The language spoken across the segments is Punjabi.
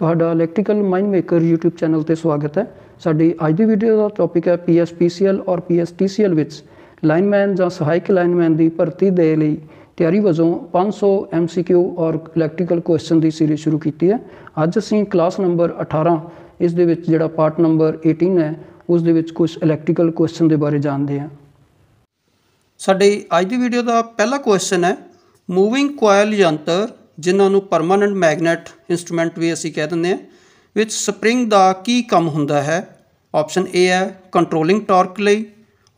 ਤੁਹਾਡਾ electrical mind maker YouTube channel ਤੇ ਸਵਾਗਤ ਹੈ ਸਾਡੀ ਅੱਜ ਦੀ ਵੀਡੀਓ ਦਾ ਟੌਪਿਕ ਹੈ PSPCL ਔਰ PSTCL ਵਿੱਚ ਲਾਈਨਮੈਨ ਜਾਂ ਸਹਾਇਕ ਲਾਈਨਮੈਨ ਦੀ ਭਰਤੀ ਦੇ ਲਈ ਤਿਆਰੀ ਵਜੋਂ 500 MCQ ਔਰ ਇਲੈਕਟ੍ਰੀਕਲ ਕੁਐਸਚਨ ਦੀ ਸੀਰੀਜ਼ ਸ਼ੁਰੂ ਕੀਤੀ ਹੈ ਅੱਜ ਅਸੀਂ ਕਲਾਸ ਨੰਬਰ 18 ਇਸ ਦੇ ਵਿੱਚ ਜਿਹੜਾ ਪਾਰਟ ਨੰਬਰ 18 ਹੈ ਉਸ ਦੇ ਵਿੱਚ ਕੁਝ ਇਲੈਕਟ੍ਰੀਕਲ ਕੁਐਸਚਨ ਦੇ ਬਾਰੇ ਜਾਣਦੇ ਹਾਂ ਸਾਡੇ ਅੱਜ ਦੀ ਵੀਡੀਓ ਦਾ ਪਹਿਲਾ ਕੁਐਸਚਨ ਹੈ ਮੂਵਿੰਗ ਕੋਇਲ ਯੰਤਰ ਜਿਨ੍ਹਾਂ ਨੂੰ ਪਰਮਾਨੈਂਟ ਮੈਗਨੇਟ ਇਨਸਟਰੂਮੈਂਟ ਵੀ ਅਸੀਂ ਕਹਿ ਦਿੰਦੇ ਹਾਂ ਵਿੱਚ ਸਪ੍ਰਿੰਗ ਦਾ ਕੀ ਕੰਮ ਹੁੰਦਾ ਹੈ ਆਪਸ਼ਨ ਏ ਹੈ ਕੰਟਰੋਲਿੰਗ ਟਾਰਕ ਲਈ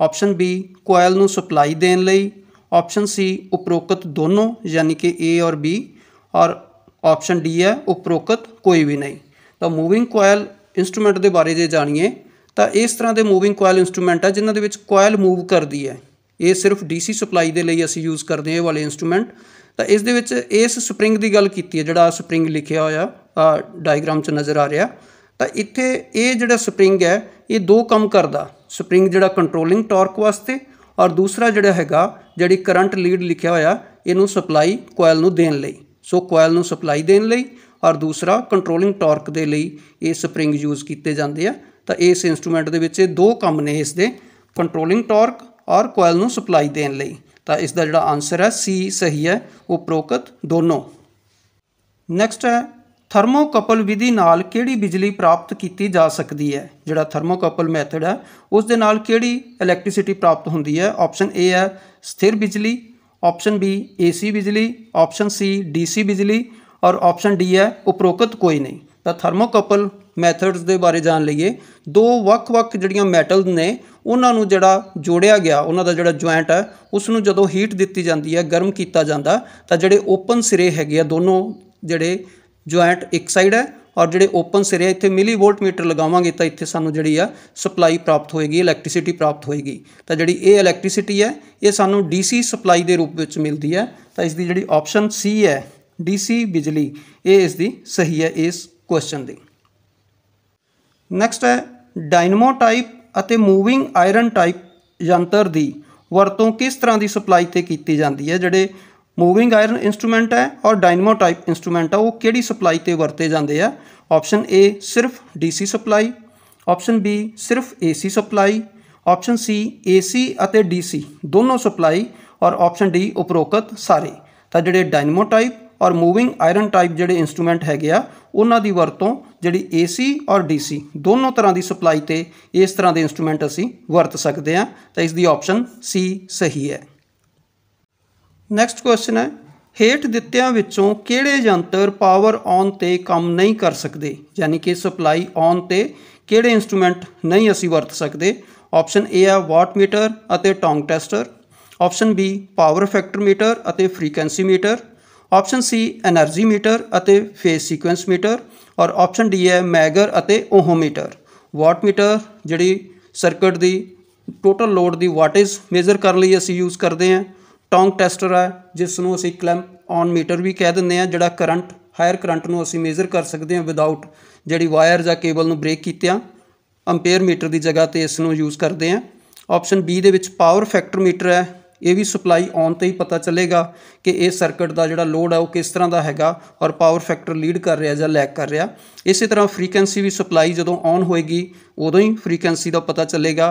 ਆਪਸ਼ਨ ਬੀ ਕੋਇਲ ਨੂੰ ਸਪਲਾਈ ਦੇਣ ਲਈ ਆਪਸ਼ਨ ਸੀ ਉਪਰੋਕਤ ਦੋਨੋਂ ਯਾਨੀ ਕਿ ਏ ਔਰ ਬੀ ਔਰ ਆਪਸ਼ਨ ਡੀ ਹੈ ਉਪਰੋਕਤ ਕੋਈ ਵੀ ਨਹੀਂ ਤਾਂ ਮੂਵਿੰਗ ਕੋਇਲ ਇਨਸਟਰੂਮੈਂਟ ਦੇ ਬਾਰੇ ਜੇ ਜਾਣੀਏ ਤਾਂ ਇਸ ਤਰ੍ਹਾਂ ਦੇ ਮੂਵਿੰਗ ਕੋਇਲ ਇਨਸਟਰੂਮੈਂਟ ਆ ਜਿਨ੍ਹਾਂ ਦੇ ਵਿੱਚ ਕੋਇਲ ਮੂਵ ਕਰਦੀ ਹੈ ਇਹ ਸਿਰਫ ਡੀਸੀ ਸਪਲਾਈ ਦੇ ਲਈ ਅਸੀਂ ਯੂਜ਼ ਕਰਦੇ ਹਾਂ ਇਹ ਵਾਲੇ ਇਨਸਟਰੂਮੈਂਟ ਤਾਂ ਇਸ ਦੇ ਵਿੱਚ ਇਸ ਸਪ੍ਰਿੰਗ ਦੀ ਗੱਲ ਕੀਤੀ ਹੈ ਜਿਹੜਾ ਸਪ੍ਰਿੰਗ ਲਿਖਿਆ ਹੋਇਆ ਆ ਡਾਇਗਰਾਮ 'ਚ ਨਜ਼ਰ ਆ ਰਿਹਾ ਤਾਂ ਇੱਥੇ ਇਹ ਜਿਹੜਾ ਸਪ੍ਰਿੰਗ ਹੈ ਇਹ ਦੋ ਕੰਮ ਕਰਦਾ ਸਪ੍ਰਿੰਗ ਜਿਹੜਾ ਕੰਟਰੋਲਿੰਗ ਟਾਰਕ ਵਾਸਤੇ ਔਰ ਦੂਸਰਾ ਜਿਹੜਾ ਹੈਗਾ ਜਿਹੜੀ ਕਰੰਟ ਲੀਡ ਲਿਖਿਆ ਹੋਇਆ ਇਹਨੂੰ ਸਪਲਾਈ ਕੋਇਲ ਨੂੰ ਦੇਣ ਲਈ ਸੋ ਕੋਇਲ ਨੂੰ ਸਪਲਾਈ ਦੇਣ ਲਈ ਔਰ ਦੂਸਰਾ ਕੰਟਰੋਲਿੰਗ ਟਾਰਕ ਦੇ ਲਈ ਇਹ ਸਪ੍ਰਿੰਗ ਯੂਜ਼ ਕੀਤੇ ਜਾਂਦੇ ਆ ਤਾਂ ਇਸ ਇਨਸਟਰੂਮੈਂਟ ਦੇ ਵਿੱਚ ਇਹ ਦੋ ਕੰਮ ਨੇ ਇਸ ਦੇ ਕੰਟਰੋਲਿੰਗ ਟਾਰਕ ਔਰ ਕੋਇਲ ਨੂੰ ਸਪਲਾਈ ਦੇਣ ਲਈ ਤਾਂ ਇਸ ਦਾ ਜਿਹੜਾ ਆਨਸਰ ਹੈ ਸੀ ਸਹੀ ਹੈ ਉਪਰੋਕਤ ਦੋਨੋਂ ਨੈਕਸਟ ਹੈ ਥਰਮੋਕਪਲ ਵਿਧੀ ਨਾਲ ਕਿਹੜੀ ਬਿਜਲੀ ਪ੍ਰਾਪਤ ਕੀਤੀ ਜਾ ਸਕਦੀ ਹੈ ਜਿਹੜਾ ਥਰਮੋਕਪਲ ਮੈਥਡ ਹੈ ਉਸ ਦੇ ਨਾਲ ਕਿਹੜੀ ਇਲੈਕਟ੍ਰਿਸਿਟੀ ਪ੍ਰਾਪਤ ਹੁੰਦੀ ਹੈ ਆਪਸ਼ਨ ਏ ਹੈ ਸਥਿਰ ਬਿਜਲੀ ਆਪਸ਼ਨ ਬੀ ਏਸੀ ਬਿਜਲੀ ਆਪਸ਼ਨ ਸੀ ਡੀਸੀ ਬਿਜਲੀ ਔਰ ਆਪਸ਼ਨ ਡੀ ਹੈ ਉਪਰੋਕਤ ਕੋਈ ਨਹੀਂ ਤਾਂ ਥਰਮੋਕਪਲ ਮੈਥਡਸ ਦੇ ਬਾਰੇ ਜਾਣ ਲਈਏ ਦੋ ਵੱਖ-ਵੱਖ ਜਿਹੜੀਆਂ ਮੈਟਲਸ ਨੇ ਉਹਨਾਂ ਨੂੰ ਜਿਹੜਾ ਜੋੜਿਆ ਗਿਆ ਉਹਨਾਂ ਦਾ ਜਿਹੜਾ ਜੁਆਇੰਟ ਹੈ ਉਸ ਨੂੰ ਜਦੋਂ ਹੀਟ ਦਿੱਤੀ ਜਾਂਦੀ ਹੈ ਗਰਮ ਕੀਤਾ ਜਾਂਦਾ ਤਾਂ ਜਿਹੜੇ ਓਪਨ ਸਿਰੇ ਹੈਗੇ ਆ ਦੋਨੋਂ ਜਿਹੜੇ ਜੁਆਇੰਟ ਇੱਕ ਸਾਈਡ ਹੈ ਔਰ ਜਿਹੜੇ ਓਪਨ ਸਿਰੇ ਇੱਥੇ ਮਿਲੀ ਵੋਲਟ ਮੀਟਰ ਲਗਾਵਾਂਗੇ ਤਾਂ ਇੱਥੇ ਸਾਨੂੰ ਜਿਹੜੀ ਆ ਸਪਲਾਈ ਪ੍ਰਾਪਤ ਹੋਏਗੀ ਇਲੈਕਟ੍ਰਿਸਿਟੀ ਪ੍ਰਾਪਤ ਹੋਏਗੀ ਤਾਂ ਜਿਹੜੀ ਇਹ ਇਲੈਕਟ੍ਰਿਸਿਟੀ ਹੈ ਇਹ ਸਾਨੂੰ ਡੀਸੀ ਸਪਲਾਈ ਦੇ ਰੂਪ ਵਿੱਚ ਮਿਲਦੀ ਹੈ ਤਾਂ ਇਸ ਦੀ ਜਿਹੜੀ ਆਪਸ਼ਨ ਸੀ ਹੈ ਡੀਸੀ ਬਿਜਲੀ ਇਹ ਇਸ ਦੀ ਸਹੀ ਹੈ ਇਸ ਕੁਐਸਚਨ ਦੀ ਨੈਕਸਟ ਹੈ ਡਾਇਨਮੋ ਟਾਈਪ ਅਤੇ ਮੂਵਿੰਗ ਆਇਰਨ ਟਾਈਪ ਯੰਤਰ ਦੀ ਵਰਤੋਂ ਕਿਸ ਤਰ੍ਹਾਂ ਦੀ ਸਪਲਾਈ ਤੇ ਕੀਤੀ ਜਾਂਦੀ ਹੈ ਜਿਹੜੇ ਮੂਵਿੰਗ ਆਇਰਨ ਇਨਸਟਰੂਮੈਂਟ ਹੈ ਔਰ ਡਾਇਨਮੋ ਟਾਈਪ ਇਨਸਟਰੂਮੈਂਟ ਹੈ ਉਹ ਕਿਹੜੀ ਸਪਲਾਈ ਤੇ ਵਰਤੇ ਜਾਂਦੇ ਆ ਆਪਸ਼ਨ A ਸਿਰਫ DC ਸਪਲਾਈ ਆਪਸ਼ਨ B ਸਿਰਫ AC supply option C AC ਅਤੇ DC ਦੋਨੋਂ ਸਪਲਾਈ ਔਰ ਆਪਸ਼ਨ D ਉਪਰੋਕਤ ਸਾਰੇ ਤਾਂ ਜਿਹੜੇ ਡਾਇਨਮੋ ਟਾਈਪ ਔਰ ਮੂਵਿੰਗ ਆਇਰਨ ਟਾਈਪ ਜਿਹੜੇ ਇਨਸਟਰੂਮੈਂਟ ਹੈਗੇ ਆ ਉਹਨਾਂ ਦੀ ਵਰਤੋਂ ਜਿਹੜੀ AC ਔਰ DC ਦੋਨੋਂ ਤਰ੍ਹਾਂ ਦੀ ਸਪਲਾਈ ਤੇ ਇਸ ਤਰ੍ਹਾਂ ਦੇ ਇਨਸਟਰੂਮੈਂਟ ਅਸੀਂ ਵਰਤ ਸਕਦੇ ਆ ਤਾਂ ਇਸ ਦੀ ਆਪਸ਼ਨ C ਸਹੀ ਹੈ ਨੈਕਸਟ ਕੁਐਸਚਨ ਹੈ ਹੇਠ ਦਿੱਤਿਆਂ ਵਿੱਚੋਂ ਕਿਹੜੇ ਯੰਤਰ ਪਾਵਰ ਔਨ ਤੇ ਕੰਮ ਨਹੀਂ ਕਰ ਸਕਦੇ ਯਾਨੀ ਕਿ ਸਪਲਾਈ ਔਨ ਤੇ ਕਿਹੜੇ ਇਨਸਟਰੂਮੈਂਟ ਨਹੀਂ ਅਸੀਂ ਵਰਤ ਸਕਦੇ ਆਪਸ਼ਨ A ਹੈ ਵਾਟ ਮੀਟਰ ਅਤੇ tong tester option B power factor meter ਅਤੇ frequency meter option C energy meter ਅਤੇ ਫੇਸ ਸੀਕੁਐਂਸ ਮੀਟਰ ਔਰ ਆਪਸ਼ਨ ਡੀ ਹੈ ਮੈਗਰ ਅਤੇ ਓਹੋਮੀਟਰ ਵਾਟ ਮੀਟਰ ਜਿਹੜੀ ਸਰਕਟ ਦੀ ਟੋਟਲ ਲੋਡ ਦੀ ਵਾਟੇਜ ਮੇਜ਼ਰ ਕਰਨ ਲਈ ਅਸੀਂ ਯੂਜ਼ ਕਰਦੇ ਹਾਂ ਟੌਂਗ ਟੈਸਟਰ ਹੈ ਜਿਸ ਨੂੰ ਅਸੀਂ ਕਲੈਂਪ ਔਨ ਮੀਟਰ ਵੀ ਕਹਿ ਦਿੰਦੇ ਹਾਂ ਜਿਹੜਾ ਕਰੰਟ ਹਾਇਰ ਕਰੰਟ ਨੂੰ ਅਸੀਂ ਮੇਜ਼ਰ ਕਰ ਸਕਦੇ ਹਾਂ ਵਿਦਆਊਟ ਜਿਹੜੀ ਵਾਇਰ ਜਾਂ ਕੇਬਲ ਨੂੰ ਬ੍ਰੇਕ ਕੀਤਿਆਂ ਅੰਪੀਅਰ ਮੀਟਰ ਦੀ ਜਗ੍ਹਾ ਤੇ ਇਸ ਨੂੰ ਯੂਜ਼ ਕਰਦੇ ਹਾਂ ਆਪਸ਼ਨ ਬੀ ਦੇ ਵਿੱਚ ਪਾਵਰ ਫੈਕਟਰ ਮੀਟਰ ਹੈ ਇਹ ਵੀ ਸਪਲਾਈ ਆਨ ਤੇ ਹੀ ਪਤਾ ਚੱਲੇਗਾ ਕਿ ਇਹ ਸਰਕਟ ਦਾ ਜਿਹੜਾ ਲੋਡ ਹੈ ਉਹ ਕਿਸ ਤਰ੍ਹਾਂ ਦਾ ਹੈਗਾ ਔਰ ਪਾਵਰ ਫੈਕਟਰ ਲੀਡ ਕਰ ਰਿਹਾ ਜਾਂ ਲੈਗ ਕਰ ਰਿਹਾ ਇਸੇ ਤਰ੍ਹਾਂ ਫ੍ਰੀਕਵੈਂਸੀ ਵੀ ਸਪਲਾਈ ਜਦੋਂ ਆਨ ਹੋਏਗੀ ਉਦੋਂ ਹੀ ਫ੍ਰੀਕਵੈਂਸੀ ਦਾ ਪਤਾ ਚੱਲੇਗਾ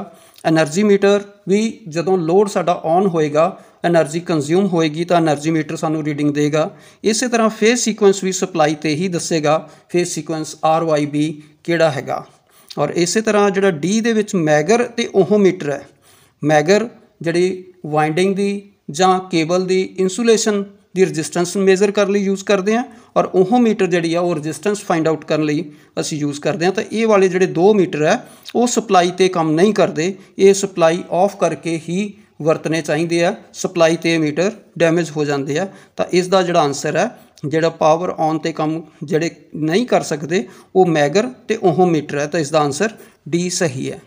એનર્ਜੀ ਮੀਟਰ ਵੀ ਜਦੋਂ ਲੋਡ ਸਾਡਾ ਆਨ ਹੋਏਗਾ એનર્ਜੀ ਕੰਜ਼ਿਊਮ ਹੋਏਗੀ ਤਾਂ એનર્ਜੀ ਮੀਟਰ ਸਾਨੂੰ ਰੀਡਿੰਗ ਦੇਗਾ ਇਸੇ ਤਰ੍ਹਾਂ ਫੇਸ ਸੀਕੁਐਂਸ ਵੀ ਸਪਲਾਈ ਤੇ ਹੀ ਦੱਸੇਗਾ ਫੇਸ ਸੀਕੁਐਂਸ RYB ਕਿਹੜਾ ਹੈਗਾ ਔਰ ਇਸੇ ਤਰ੍ਹਾਂ ਜਿਹੜਾ D ਦੇ ਵਿੱਚ ਮੈਗਰ ਤੇ ਉਹੋਮੀਟਰ ਹੈ ਮੈਗਰ ਜਿਹੜੀ ਵਾਈਂਡਿੰਗ ਦੀ ਜਾਂ ਕੇਬਲ ਦੀ ਇਨਸੂਲੇਸ਼ਨ ਦੀ ਰੈਜ਼ਿਸਟੈਂਸ ਮੇਜ਼ਰ ਕਰਨ ਲਈ ਯੂਜ਼ ਕਰਦੇ ਆ ਔਰ ਉਹ ਮੀਟਰ ਜਿਹੜੀ ਆ ਉਹ ਰੈਜ਼ਿਸਟੈਂਸ ਫਾਈਂਡ ਆਊਟ ਕਰਨ ਲਈ ਅਸੀਂ ਯੂਜ਼ ਕਰਦੇ ਆ ਤਾਂ ਇਹ ਵਾਲੇ ਜਿਹੜੇ ਦੋ ਮੀਟਰ ਆ ਉਹ ਸਪਲਾਈ ਤੇ ਕੰਮ ਨਹੀਂ ਕਰਦੇ ਇਹ ਸਪਲਾਈ ਆਫ ਕਰਕੇ ਹੀ ਵਰਤਨੇ ਚਾਹੀਦੇ ਆ ਸਪਲਾਈ ਤੇ ਮੀਟਰ ਡੈਮੇਜ ਹੋ ਜਾਂਦੇ ਆ ਤਾਂ ਇਸ ਦਾ ਜਿਹੜਾ ਆਨਸਰ ਹੈ ਜਿਹੜਾ ਪਾਵਰ ਔਨ ਤੇ ਕੰਮ ਜਿਹੜੇ ਨਹੀਂ ਕਰ ਸਕਦੇ ਉਹ ਮੈਗਰ ਤੇ ਉਹ ਮੀਟਰ ਹੈ ਤਾਂ ਇਸ ਦਾ ਆਨਸਰ ਡੀ ਸਹੀ ਹੈ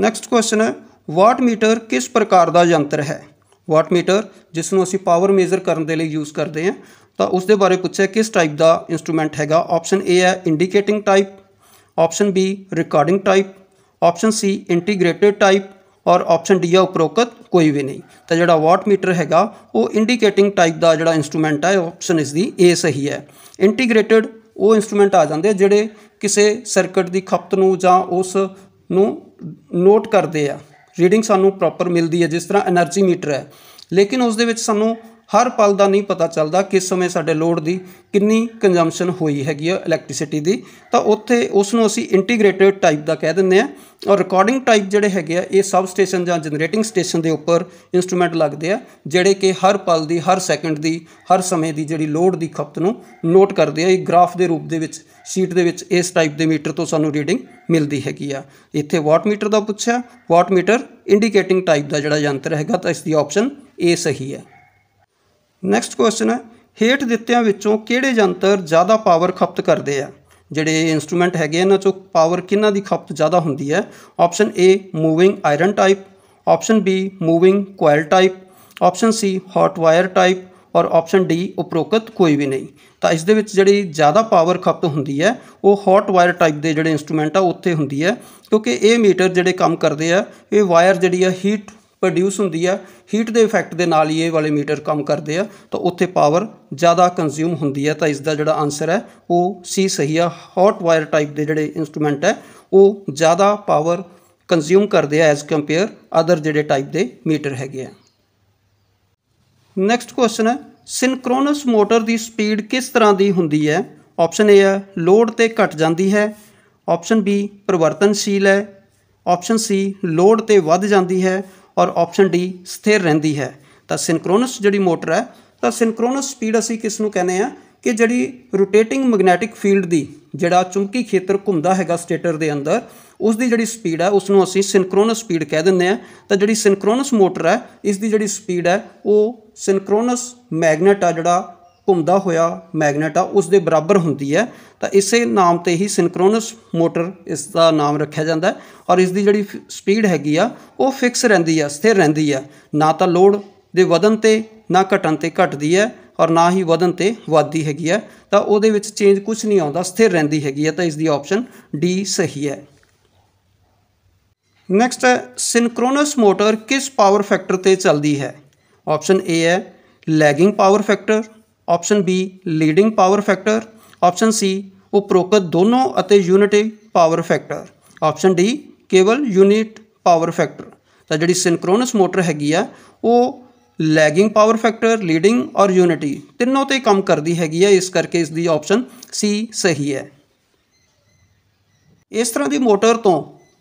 ਨੈਕਸਟ ਕੁਐਸਚਨ ਹੈ ਵਾਟ ਮੀਟਰ ਕਿਸ ਪ੍ਰਕਾਰ ਦਾ ਯੰਤਰ ਹੈ ਵਾਟ ਮੀਟਰ ਜਿਸ ਨੂੰ ਅਸੀਂ ਪਾਵਰ ਮੇਜ਼ਰ ਕਰਨ ਦੇ ਲਈ ਯੂਜ਼ ਕਰਦੇ ਹਾਂ ਤਾਂ ਉਸ ਦੇ ਬਾਰੇ ਪੁੱਛਿਆ ਕਿਸ ਟਾਈਪ ਦਾ ਇਨਸਟਰੂਮੈਂਟ ਹੈਗਾ ਆਪਸ਼ਨ A ਹੈ indicating type option B recording type option C integrated type ਔਰ ਆਪਸ਼ਨ ਡੀ ਆ ਉਪਰੋਕਤ ਕੋਈ ਵੀ ਨਹੀਂ ਤਾਂ ਜਿਹੜਾ ਵਾਟ ਮੀਟਰ ਹੈਗਾ ਉਹ ਇੰਡੀਕੇਟਿੰਗ ਟਾਈਪ ਦਾ ਜਿਹੜਾ ਇਨਸਟਰੂਮੈਂਟ ਹੈ ਆਪਸ਼ਨ ਇਸ ਦੀ A ਸਹੀ ਹੈ ਇੰਟੀਗ੍ਰੇਟਿਡ ਉਹ ਇਨਸਟਰੂਮੈਂਟ ਆ ਜਾਂਦੇ ਜਿਹੜੇ ਕਿਸੇ ਸਰਕਟ ਦੀ ਖਪਤ ਨੂੰ ਜਾਂ ਉਸ ਨੂੰ ਨੋਟ ਕਰਦੇ ਆ ਰੀਡਿੰਗ ਸਾਨੂੰ ਪ੍ਰੋਪਰ ਮਿਲਦੀ ਹੈ ਜਿਸ ਤਰ੍ਹਾਂ એનર્ਜੀ ਮੀਟਰ ਹੈ ਲੇਕਿਨ ਉਸ ਦੇ ਵਿੱਚ ਸਾਨੂੰ ਹਰ ਪਲ ਦਾ ਨਹੀਂ ਪਤਾ ਚੱਲਦਾ ਕਿਸ ਸਮੇਂ ਸਾਡੇ ਲੋਡ ਦੀ ਕਿੰਨੀ ਕੰਜ਼ੰਪਸ਼ਨ ਹੋਈ ਹੈਗੀ ਆ ਇਲੈਕਟ੍ਰਿਸਿਟੀ ਦੀ ਤਾਂ ਉੱਥੇ ਉਸ ਨੂੰ ਅਸੀਂ ਇੰਟੀਗ੍ਰੇਟਿਡ ਟਾਈਪ ਦਾ ਕਹਿ ਦਿੰਦੇ ਆ ਔਰ ਰਿਕਾਰਡਿੰਗ ਟਾਈਪ ਜਿਹੜੇ ਹੈਗੇ ਆ ਇਹ ਸਬ ਸਟੇਸ਼ਨ ਜਾਂ ਜਨਰੇਟਿੰਗ ਸਟੇਸ਼ਨ ਦੇ ਉੱਪਰ ਇਨਸਟਰੂਮੈਂਟ ਲੱਗਦੇ ਆ ਜਿਹੜੇ ਕਿ ਹਰ ਪਲ ਦੀ ਹਰ ਸੈਕਿੰਡ ਦੀ ਹਰ ਸਮੇਂ ਦੀ ਜਿਹੜੀ ਲੋਡ ਦੀ ਖਪਤ ਨੂੰ ਨੋਟ ਕਰਦੇ ਆ ਇਹ ਗ੍ਰਾਫ ਦੇ ਰੂਪ ਦੇ ਵਿੱਚ ਸ਼ੀਟ ਦੇ ਵਿੱਚ ਇਸ ਟਾਈਪ ਦੇ ਮੀਟਰ ਤੋਂ ਸਾਨੂੰ ਰੀਡਿੰਗ ਮਿਲਦੀ ਹੈਗੀ ਆ ਇੱਥੇ ਵਾਟ ਮੀਟਰ ਦਾ ਪੁੱਛਿਆ ਵਾਟ ਮੀਟਰ ਇੰਡੀਕੇਟਿੰਗ ਟਾਈਪ ਦਾ ਜਿਹੜਾ ਯੰਤਰ ਹੈਗਾ ਤਾਂ ਇਸ ਦੀ ਆਪਸ਼ਨ ਏ ਸਹੀ ਹੈ ਨੈਕਸਟ ਕੁਐਸਚਨ ਹੈ ਹੇਠ ਦਿੱਤਿਆਂ ਵਿੱਚੋਂ ਕਿਹੜੇ ਯੰਤਰ ਜ਼ਿਆਦਾ ਪਾਵਰ ਖਪਤ ਕਰਦੇ ਆ ਜਿਹੜੇ ਇਨਸਟਰੂਮੈਂਟ ਹੈਗੇ ਇਹਨਾਂ ਚੋਂ ਪਾਵਰ ਕਿੰਨਾ ਦੀ ਖਪਤ ਜ਼ਿਆਦਾ ਹੁੰਦੀ ਹੈ option A moving iron type option B moving coil type option C hot wire type ਔਰ ਆਪਸ਼ਨ ਡੀ ਉਪਰੋਕਤ ਕੋਈ ਵੀ ਨਹੀਂ ਤਾਂ ਇਸ ਦੇ ਵਿੱਚ ਜਿਹੜੀ ਜ਼ਿਆਦਾ ਪਾਵਰ ਖਪਤ ਹੁੰਦੀ ਹੈ ਉਹ ਹੌਟ ਵਾਇਰ ਟਾਈਪ ਦੇ ਜਿਹੜੇ ਇਨਸਟਰੂਮੈਂਟ ਆ ਉੱਥੇ ਹੁੰਦੀ ਹੈ ਕਿਉਂਕਿ ਇਹ ਮੀਟਰ ਜਿਹੜੇ ਕੰਮ ਕਰਦੇ ਆ ਇਹ ਵਾਇਰ ਜਿਹੜੀ ਆ ਹੀਟ ਪ੍ਰੋਡਿਊਸ ਹੁੰਦੀ ਆ ਹੀਟ ਦੇ ਇਫੈਕਟ ਦੇ ਨਾਲ ਹੀ ਇਹ ਵਾਲੇ ਮੀਟਰ ਕੰਮ ਕਰਦੇ ਆ ਤਾਂ ਉੱਥੇ ਪਾਵਰ ਜ਼ਿਆਦਾ ਕੰਜ਼ਿਊਮ ਹੁੰਦੀ ਆ ਤਾਂ ਇਸ ਦਾ ਜਿਹੜਾ ਆਨਸਰ ਹੈ ਉਹ ਸੀ ਸਹੀ ਆ ਹੌਟ ਵਾਇਰ ਟਾਈਪ ਦੇ ਜਿਹੜੇ ਇਨਸਟਰੂਮੈਂਟ ਹੈ ਉਹ ਜ਼ਿਆਦਾ ਪਾਵਰ ਕੰਜ਼ਿਊਮ ਕਰਦੇ ਆ ਐਸ ਕੰਪੇਅਰ ਅਦਰ ਜਿਹੜੇ ਟਾਈਪ ਦੇ ਮੀਟਰ ਹੈਗੇ ਆ ਨੈਕਸਟ ਕੁਐਸਚਨ ਹੈ ਸਿੰਕਰੋਨਸ ਮੋਟਰ ਦੀ ਸਪੀਡ ਕਿਸ ਤਰ੍ਹਾਂ ਦੀ ਹੁੰਦੀ ਹੈ ਆਪਸ਼ਨ ਏ ਹੈ ਲੋਡ ਤੇ ਘਟ ਜਾਂਦੀ ਹੈ ਆਪਸ਼ਨ ਬੀ ਪਰਿਵਰਤਨਸ਼ੀਲ ਹੈ ਆਪਸ਼ਨ ਸੀ ਲੋਡ ਤੇ ਵੱਧ ਜਾਂਦੀ ਹੈ ਔਰ ਆਪਸ਼ਨ ਡੀ ਸਥਿਰ ਰਹਿੰਦੀ ਹੈ ਤਾਂ ਸਿੰਕਰੋਨਸ ਜਿਹੜੀ ਮੋਟਰ ਹੈ ਤਾਂ ਸਿੰਕਰੋਨਸ ਸਪੀਡ ਅਸੀਂ ਕਿਸ ਨੂੰ ਕਹਿੰਦੇ ਆ ਕਿ ਜਿਹੜੀ ਰੋਟੇਟਿੰਗ ਮੈਗਨੈਟਿਕ ਫੀਲਡ ਦੀ ਜਿਹੜਾ ਚੁੰਬਕੀ ਖੇਤਰ ਘੁੰਮਦਾ ਹੈਗਾ ਸਟੇਟਰ ਦੇ ਅੰਦਰ ਉਸ ਦੀ ਜਿਹੜੀ ਸਪੀਡ ਹੈ ਉਸ ਨੂੰ ਅਸੀਂ ਸਿੰਕਰੋਨਸ ਸਪੀਡ ਕਹਿ ਦਿੰਦੇ ਆ ਤਾਂ ਜਿਹੜੀ ਸਿੰਕਰੋਨਸ ਮੋਟਰ ਹੈ ਇਸ ਦੀ ਜਿਹੜੀ ਸਪੀਡ ਹੈ ਉਹ ਸਿੰਕਰੋਨਸ ਮੈਗਨੇਟ ਆ ਜਿਹੜਾ ਘੁੰਮਦਾ ਹੋਇਆ ਮੈਗਨੇਟ ਆ ਉਸ ਦੇ ਬਰਾਬਰ ਹੁੰਦੀ ਹੈ ਤਾਂ ਇਸੇ ਨਾਮ ਤੇ ਹੀ ਸਿੰਕਰੋਨਸ ਮੋਟਰ ਇਸ ਦਾ ਨਾਮ ਰੱਖਿਆ ਜਾਂਦਾ ਔਰ ਇਸ ਦੀ ਜਿਹੜੀ ਸਪੀਡ ਹੈਗੀ ਆ ਉਹ ਫਿਕਸ ਰਹਿੰਦੀ ਆ ਸਥਿਰ ਰਹਿੰਦੀ ਆ ਨਾ ਤਾਂ ਲੋਡ ਦੇ ਵਧਨ ਤੇ ਨਾ ਘਟਨ ਤੇ ਘਟਦੀ ਹੈ ਔਰ ਨਾ ਹੀ ਵਧਨ ਤੇ ਵਾਧੀ ਹੈਗੀ ਆ ਤਾਂ ਉਹਦੇ ਵਿੱਚ ਚੇਂਜ ਕੁਝ ਨਹੀਂ ਆਉਂਦਾ ਸਥਿਰ ਰਹਿੰਦੀ ਹੈਗੀ ਆ ਤਾਂ ਇਸ ਦੀ ਆਪਸ਼ਨ ਡੀ ਸਹੀ ਹੈ ਨੈਕਸਟ ਸਿੰਕਰੋਨਸ ਮੋਟਰ ਕਿਸ ਪਾਵਰ ਫੈਕਟਰ ਤੇ ਚੱਲਦੀ ਹੈ ਆਪਸ਼ਨ ਏ ਹੈ lagging power factor option B leading power factor option C ਉਪਰੋਕਤ ਦੋਨੋਂ ਅਤੇ unity power factor option D ਕੇਵਲ ਯੂਨਿਟ ਪਾਵਰ ਫੈਕਟਰ ਤਾਂ ਜਿਹੜੀ ਸਿੰਕਰੋਨਸ ਮੋਟਰ ਹੈਗੀ ਆ ਉਹ ਲੈਗਿੰਗ ਪਾਵਰ ਫੈਕਟਰ ਲੀਡਿੰਗ ਔਰ ਯੂਨਿਟੀ ਤਿੰਨੋਂ ਤੇ ਕੰਮ ਕਰਦੀ ਹੈਗੀ ਆ ਇਸ ਕਰਕੇ ਇਸ ਦੀ ਆਪਸ਼ਨ ਸੀ ਸਹੀ ਹੈ ਇਸ ਤਰ੍ਹਾਂ ਦੀ ਮੋਟਰ ਤੋਂ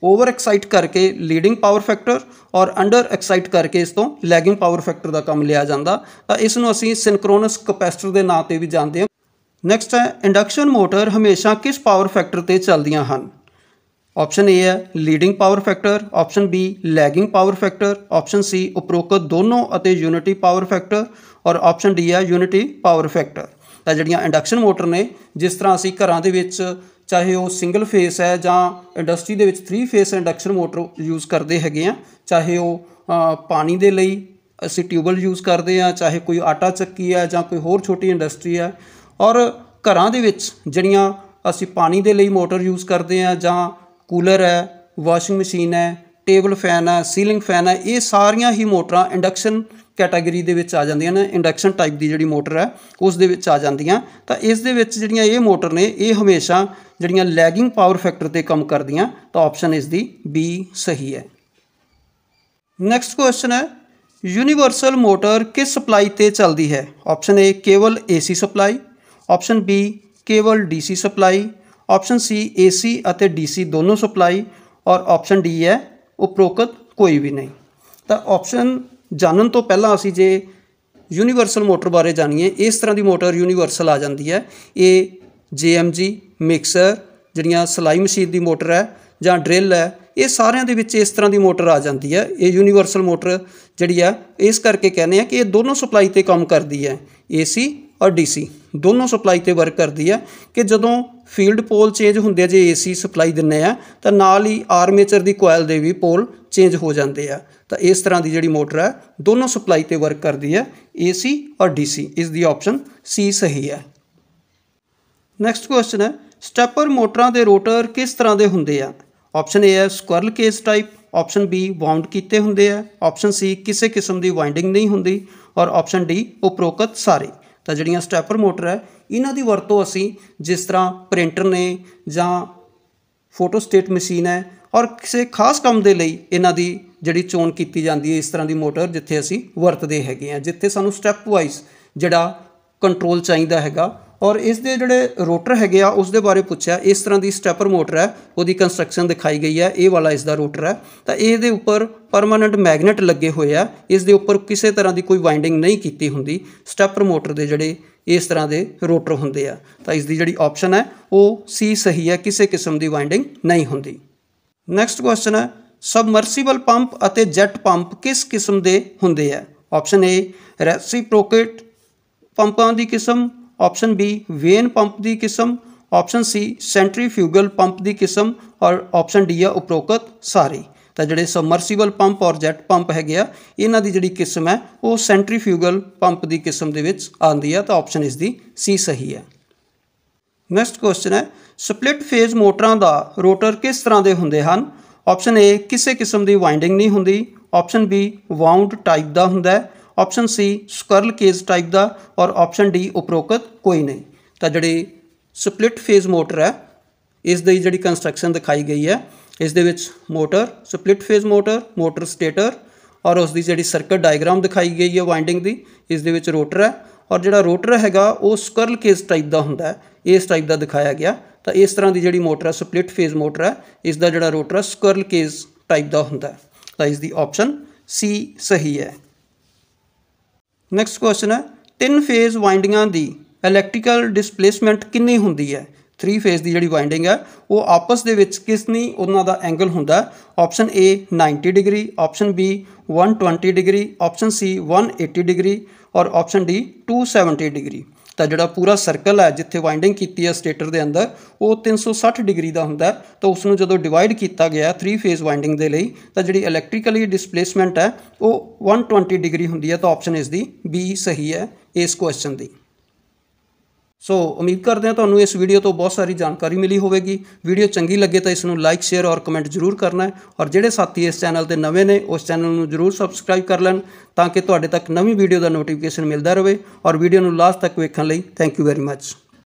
ਓਵਰ ਐਕਸਾਈਟ ਕਰਕੇ ਲੀਡਿੰਗ ਪਾਵਰ ਫੈਕਟਰ ਔਰ ਅੰਡਰ ਐਕਸਾਈਟ ਕਰਕੇ ਇਸ ਤੋਂ ਲੈਗਿੰਗ ਪਾਵਰ ਫੈਕਟਰ ਦਾ ਕੰਮ ਲਿਆ ਜਾਂਦਾ ਤਾਂ ਇਸ ਨੂੰ ਅਸੀਂ ਸਿੰਕਰੋਨਸ ਕਪੈਸਿਟਰ ਦੇ ਨਾਂ ਤੇ ਵੀ ਜਾਣਦੇ ਹਾਂ ਨੈਕਸਟ ਹੈ ਇੰਡਕਸ਼ਨ ਮੋਟਰ ਹਮੇਸ਼ਾ ਕਿਸ ਪਾਵਰ ਫੈਕਟਰ ਤੇ ਚੱਲਦੀਆਂ ਹਨ ਆਪਸ਼ਨ ਏ ਹੈ leading power factor option B lagging power factor option C ਉਪਰੋਕਤ ਦੋਨੋਂ ਅਤੇ ਯੂਨਿਟੀ ਪਾਵਰ ਫੈਕਟਰ ਔਰ ਆਪਸ਼ਨ ਡੀ ਹੈ ਯੂਨਿਟੀ ਪਾਵਰ ਫੈਕਟਰ ਤਾਂ ਜਿਹੜੀਆਂ ਇੰਡਕਸ਼ਨ ਮੋਟਰ ਨੇ ਜਿਸ ਤਰ੍ਹਾਂ ਅਸੀਂ ਘਰਾਂ ਦੇ ਵਿੱਚ ਚਾਹੇ ਉਹ ਸਿੰਗਲ ਫੇਸ ਹੈ ਜਾਂ ਇੰਡਸਟਰੀ ਦੇ ਵਿੱਚ 3 ਫੇਸ ਇੰਡਕਸ਼ਨ ਮੋਟਰ ਯੂਜ਼ ਕਰਦੇ ਹੈਗੇ ਆ ਚਾਹੇ ਉਹ ਪਾਣੀ ਦੇ ਲਈ ਅਸੀਂ ਟਿਊਬਲ ਯੂਜ਼ ਕਰਦੇ ਆ ਚਾਹੇ ਕੋਈ ਆਟਾ ਚੱਕੀ ਆ ਜਾਂ ਕੋਈ ਹੋਰ ਛੋਟੀ ਇੰਡਸਟਰੀ ਆ ਔਰ ਘਰਾਂ ਦੇ ਵਿੱਚ ਜਿਹੜੀਆਂ ਅਸੀਂ ਪਾਣੀ ਦੇ ਲਈ ਮੋਟਰ ਯੂਜ਼ ਕਰਦੇ ਆ ਜਾਂ ਕੂਲਰ ਹੈ ਵਾਸ਼ਿੰਗ ਮਸ਼ੀਨ ਹੈ ਟੇਬਲ ਫੈਨ ਹੈ ਸੀਲਿੰਗ ਫੈਨ ਹੈ ਇਹ ਸਾਰੀਆਂ ਹੀ ਮੋਟਰਾਂ ਇੰਡਕਸ਼ਨ ਕੈਟਾਗਰੀ ਦੇ ਵਿੱਚ ਆ ਜਾਂਦੀਆਂ ਨੇ ਇੰਡਕਸ਼ਨ ਟਾਈਪ ਦੀ ਜਿਹੜੀ ਮੋਟਰ ਹੈ ਉਸ ਦੇ ਵਿੱਚ ਆ ਜਾਂਦੀਆਂ ਤਾਂ ਇਸ ਦੇ ਵਿੱਚ ਜਿਹੜੀਆਂ ਇਹ ਮੋਟਰ ਨੇ ਇਹ ਹਮੇਸ਼ਾ ਜਿਹੜੀਆਂ ਲੈਗਿੰਗ ਪਾਵਰ ਫੈਕਟਰ ਤੇ ਕੰਮ ਕਰਦੀਆਂ ਤਾਂ ਆਪਸ਼ਨ ਇਸ ਦੀ ਬੀ ਸਹੀ ਹੈ ਨੈਕਸਟ ਕੁਐਸਚਨ ਹੈ ਯੂਨੀਵਰਸਲ ਮੋਟਰ ਕਿਸ ਸਪਲਾਈ ਤੇ ਚੱਲਦੀ ਹੈ ਆਪਸ਼ਨ ਏ ਕੇਵਲ ਏਸੀ ਸਪਲਾਈ ਆਪਸ਼ਨ ਬੀ ਕੇਵਲ DC supply option C AC ਅਤੇ ਡੀਸੀ ਦੋਨੋਂ ਸਪਲਾਈ ਔਰ ਆਪਸ਼ਨ ਡੀ ਹੈ ਉਪਰੋਕਤ ਕੋਈ ਵੀ ਨਹੀਂ ਤਾਂ ਆਪਸ਼ਨ ਜਾਣਨ ਤੋਂ ਪਹਿਲਾਂ ਅਸੀਂ ਜੇ ਯੂਨੀਵਰਸਲ ਮੋਟਰ ਬਾਰੇ ਜਾਣੀਏ ਇਸ ਤਰ੍ਹਾਂ ਦੀ ਮੋਟਰ ਯੂਨੀਵਰਸਲ ਆ ਜਾਂਦੀ ਹੈ ਇਹ ਜੀਐਮਜੀ ਮਿਕਸਰ ਜਿਹੜੀਆਂ ਸਲਾਈ ਮਸ਼ੀਨ ਦੀ ਮੋਟਰ ਹੈ ਜਾਂ ਡ੍ਰਿਲ ਹੈ ਇਹ ਸਾਰਿਆਂ ਦੇ ਵਿੱਚ ਇਸ ਤਰ੍ਹਾਂ ਦੀ ਮੋਟਰ ਆ ਜਾਂਦੀ ਹੈ ਇਹ ਯੂਨੀਵਰਸਲ ਮੋਟਰ ਜਿਹੜੀ ਆ ਇਸ ਕਰਕੇ ਕਹਿੰਦੇ ਆ ਕਿ ਇਹ ਦੋਨੋਂ ਸਪਲਾਈ ਤੇ ਕੰਮ ਕਰਦੀ ਹੈ ਏਸੀ ਔਰ ਡੀਸੀ ਦੋਨੋਂ ਸਪਲਾਈ ਤੇ ਵਰਕ ਕਰਦੀ ਹੈ ਕਿ ਜਦੋਂ ਫੀਲਡ ਪੋਲ ਚੇਂਜ ਹੁੰਦੇ ਜੇ ਏਸੀ ਸਪਲਾਈ ਦਿੰਨੇ ਆ ਤਾਂ ਨਾਲ ਹੀ ਆਰਮੇਚਰ ਦੀ ਕੋਇਲ ਦੇ ਵੀ ਪੋਲ ਚੇਂਜ ਹੋ ਜਾਂਦੇ ਆ ਤਾਂ ਇਸ ਤਰ੍ਹਾਂ ਦੀ ਜਿਹੜੀ ਮੋਟਰ ਹੈ ਦੋਨੋਂ ਸਪਲਾਈ ਤੇ ਵਰਕ ਕਰਦੀ ਹੈ ਏਸੀ ਔਰ ਡੀਸੀ ਇਸ ਦੀ ਆਪਸ਼ਨ ਸੀ ਸਹੀ ਹੈ ਨੈਕਸਟ ਕੁਐਸਚਨ ਹੈ ਸਟੈਪਰ ਮੋਟਰਾਂ ਦੇ ਰੋਟਰ ਕਿਸ ਤਰ੍ਹਾਂ ਦੇ ਹੁੰਦੇ ਆ ਆਪਸ਼ਨ ਏ ਹੈ squirrel case type option B wound ਕੀਤੇ ਹੁੰਦੇ ਆ ਆਪਸ਼ਨ ਸੀ ਕਿਸੇ ਕਿਸਮ ਦੀ ਵਾਈਂਡਿੰਗ ਨਹੀਂ ਹੁੰਦੀ ਔਰ ਆਪਸ਼ਨ ਡੀ ਉਪਰੋਕਤ ਸਾਰੇ ਤਾਂ ਜਿਹੜੀਆਂ ਸਟੈਪਰ ਮੋਟਰ ਹੈ ਇਹਨਾਂ ਦੀ ਵਰਤੋਂ ਅਸੀਂ ਜਿਸ ਤਰ੍ਹਾਂ ਪ੍ਰਿੰਟਰ ਨੇ ਜਾਂ ਫੋਟੋ ਸਟੇਟ ਮਸ਼ੀਨ ਹੈ ਔਰ ਕਿਸੇ ਖਾਸ ਕੰਮ ਦੇ ਲਈ ਇਹਨਾਂ ਦੀ ਜਿਹੜੀ ਚੋਣ ਕੀਤੀ ਜਾਂਦੀ ਹੈ ਇਸ ਤਰ੍ਹਾਂ ਦੀ ਮੋਟਰ ਜਿੱਥੇ ਅਸੀਂ ਵਰਤਦੇ ਹੈਗੇ ਆ ਜਿੱਥੇ ਸਾਨੂੰ ਸਟੈਪ ਵਾਈਜ਼ ਜਿਹੜਾ ਕੰਟਰੋਲ ਚਾਹੀਦਾ ਹੈਗਾ ਔਰ ਇਸ ਦੇ ਜਿਹੜੇ ਰੋਟਰ ਹੈਗੇ ਆ ਉਸ ਦੇ ਬਾਰੇ ਪੁੱਛਿਆ ਇਸ ਤਰ੍ਹਾਂ ਦੀ ਸਟੈਪਰ ਮੋਟਰ ਹੈ ਉਹਦੀ ਕੰਸਟਰਕਸ਼ਨ ਦਿਖਾਈ ਗਈ ਹੈ ਇਹ ਵਾਲਾ ਇਸ ਦਾ ਰੋਟਰ ਹੈ ਤਾਂ ਇਹ ਦੇ ਉੱਪਰ ਪਰਮਨੈਂਟ ਮੈਗਨੇਟ ਲੱਗੇ ਹੋਏ ਆ ਇਸ ਦੇ ਉੱਪਰ ਕਿਸੇ ਤਰ੍ਹਾਂ ਦੀ ਕੋਈ ਵਾਈਂਡਿੰਗ ਨਹੀਂ ਕੀਤੀ ਹੁੰਦੀ ਸਟੈਪਰ ਮੋਟਰ ਦੇ ਜਿਹੜੇ ਇਸ ਤਰ੍ਹਾਂ ਦੇ ਰੋਟਰ ਹੁੰਦੇ ਆ ਤਾਂ ਇਸ ਦੀ ਜਿਹੜੀ ਆਪਸ਼ਨ ਹੈ ਉਹ ਸੀ ਸਹੀ ਹੈ ਕਿਸੇ ਕਿਸਮ ਦੀ ਵਾਈਂਡਿੰਗ ਨਹੀਂ ਹੁੰਦੀ ਨੈਕਸਟ ਕੁਐਸਚਨ ਹੈ ਸਬਮਰਸੀਬਲ ਪੰਪ ਅਤੇ ਜੈਟ ਪੰਪ ਕਿਸ ਕਿਸਮ ਦੇ ਹੁੰਦੇ ਆ ਆਪਸ਼ਨ ਏ ਰੈਸੀਪ੍ਰੋਕੇਟ ਪੰਪਾਂ ਦੀ ਕਿਸਮ ਆਪਸ਼ਨ ਬੀ ਵੇਨ ਪੰਪ ਦੀ ਕਿਸਮ ਆਪਸ਼ਨ ਸੀ ਸੈਂਟਰੀਫਿਊਗਲ ਪੰਪ ਦੀ ਕਿਸਮ ਔਰ ਆਪਸ਼ਨ ਡੀ ਆ ਉਪਰੋਕਤ ਸਾਰੇ ਤਾਂ ਜਿਹੜੇ ਸਬਮਰਸੀਬਲ ਪੰਪ ਔਰ ਜੈਟ ਪੰਪ ਹੈਗੇ ਆ ਇਹਨਾਂ ਦੀ ਜਿਹੜੀ ਕਿਸਮ ਹੈ ਉਹ ਸੈਂਟਰੀਫਿਊਗਲ ਪੰਪ ਦੀ ਕਿਸਮ ਦੇ ਵਿੱਚ ਆਉਂਦੀ ਆ ਤਾਂ ਆਪਸ਼ਨ ਇਸ ਦੀ ਸੀ ਸਹੀ ਹੈ ਨੈਕਸਟ ਕੁਐਸਚਨ ਹੈ ਸਪਲਿਟ ਫੇਜ਼ ਮੋਟਰਾਂ ਦਾ ਰੋਟਰ ਕਿਸ ਤਰ੍ਹਾਂ ਦੇ ਹੁੰਦੇ ਹਨ ਆਪਸ਼ਨ ਏ ਕਿਸੇ ਕਿਸਮ ਦੀ ਵਾਈਂਡਿੰਗ ਨਹੀਂ ਹੁੰਦੀ ਆਪਸ਼ਨ ਬੀ ਵਾਉਂਡ ਟਾਈਪ ਦਾ ਹੁੰਦਾ ਹੈ option C squirrel case type ਦਾ ਔਰ ਆਪਸ਼ਨ ਡੀ ਉਪਰੋਕਤ ਕੋਈ ਨਹੀਂ ਤਾਂ ਜਿਹੜੀ ਸਪਲਿਟ ਫੇਜ਼ ਮੋਟਰ ਹੈ ਇਸ ਦੀ ਜਿਹੜੀ ਕੰਸਟਰਕਸ਼ਨ ਦਿਖਾਈ ਗਈ ਹੈ ਇਸ ਦੇ ਵਿੱਚ motor split phase motor motor stator ਔਰ ਉਸ ਦੀ ਜਿਹੜੀ ਸਰਕਟ ਡਾਇਗਰਾਮ ਦਿਖਾਈ ਗਈ ਹੈ ਵਾਈਂਡਿੰਗ ਦੀ ਇਸ ਦੇ ਵਿੱਚ ਰੋਟਰ ਹੈ ਔਰ ਜਿਹੜਾ ਰੋਟਰ ਹੈਗਾ ਉਹ ਸਕਰਲ ਕੇਸ ਟਾਈਪ ਦਾ ਹੁੰਦਾ ਹੈ ਇਸ ਟਾਈਪ ਦਾ ਦਿਖਾਇਆ ਗਿਆ ਤਾਂ ਇਸ ਤਰ੍ਹਾਂ ਦੀ ਜਿਹੜੀ ਮੋਟਰ ਹੈ ਸਪਲਿਟ ਫੇਜ਼ ਮੋਟਰ ਹੈ ਇਸ ਦਾ ਜਿਹੜਾ ਰੋਟਰ ਹੈ ਸਕਰਲ ਕੇਸ ਟਾਈਪ ਦਾ ਹੁੰਦਾ ਤਾਂ ਇਸ ਦੀ ਆਪਸ਼ਨ ਸੀ ਸਹੀ ਹੈ ਨੈਕਸਟ ਕੁਐਸਚਨ ਹੈ ਤਿੰਨ ਫੇਜ਼ ਵਾਈਂਡਿੰਗਾਂ ਦੀ ਇਲੈਕਟ੍ਰੀਕਲ ਡਿਸਪਲੇਸਮੈਂਟ ਕਿੰਨੀ ਹੁੰਦੀ ਹੈ 3 ਫੇਜ਼ ਦੀ ਜਿਹੜੀ ਵਾਈਂਡਿੰਗ ਹੈ ਉਹ ਆਪਸ ਦੇ ਵਿੱਚ ਕਿਸਨੀ ਉਹਨਾਂ ਦਾ ਐਂਗਲ ਹੁੰਦਾ option A 90 degree option B 120 degree option C 180 degree ਔਰ ਆਪਸ਼ਨ D 270 ਡਿਗਰੀ ਤਾਂ ਜਿਹੜਾ ਪੂਰਾ ਸਰਕਲ ਹੈ ਜਿੱਥੇ ਵਾਈਂਡਿੰਗ ਕੀਤੀ ਹੈ ਸਟੇਟਰ ਦੇ ਅੰਦਰ ਉਹ 360 ਡਿਗਰੀ ਦਾ ਹੁੰਦਾ ਤਾਂ ਉਸ ਨੂੰ ਜਦੋਂ ਡਿਵਾਈਡ ਕੀਤਾ ਗਿਆ 3 ਫੇਸ ਵਾਈਂਡਿੰਗ ਦੇ ਲਈ ਤਾਂ ਜਿਹੜੀ ਇਲੈਕਟ੍ਰੀਕਲੀ ਡਿਸਪਲੇਸਮੈਂਟ ਹੈ ਉਹ 120 ਡਿਗਰੀ ਹੁੰਦੀ ਹੈ ਤਾਂ ਆਪਸ਼ਨ ਇਸ ਦੀ ਬੀ ਸਹੀ ਹੈ ਇਸ ਕੁਐਸਚਨ ਦੀ ਸੋ ਉਮੀਦ ਕਰਦੇ ਹਾਂ ਤੁਹਾਨੂੰ ਇਸ ਵੀਡੀਓ ਤੋਂ ਬਹੁਤ ਸਾਰੀ ਜਾਣਕਾਰੀ ਮਿਲੀ ਹੋਵੇਗੀ ਵੀਡੀਓ ਚੰਗੀ ਲੱਗੇ ਤਾਂ ਇਸ ਨੂੰ ਲਾਈਕ ਸ਼ੇਅਰ ਔਰ ਕਮੈਂਟ ਜ਼ਰੂਰ ਕਰਨਾ ਹੈ ਔਰ ਜਿਹੜੇ ਸਾਥੀ ਇਸ ਚੈਨਲ ਤੇ ਨਵੇਂ ਨੇ ਉਸ ਚੈਨਲ ਨੂੰ ਜ਼ਰੂਰ ਸਬਸਕ੍ਰਾਈਬ ਕਰ ਲੈਣ ਤਾਂ ਕਿ ਤੁਹਾਡੇ ਤੱਕ ਨਵੀਂ ਵੀਡੀਓ ਦਾ ਨੋਟੀਫਿਕੇਸ਼ਨ ਮਿਲਦਾ ਰਹੇ ਔਰ ਵੀਡੀਓ ਨੂੰ ਲਾਸਟ ਤੱਕ ਵੇਖਣ ਲਈ ਥੈਂਕ ਯੂ ਵੈਰੀ ਮੱਚ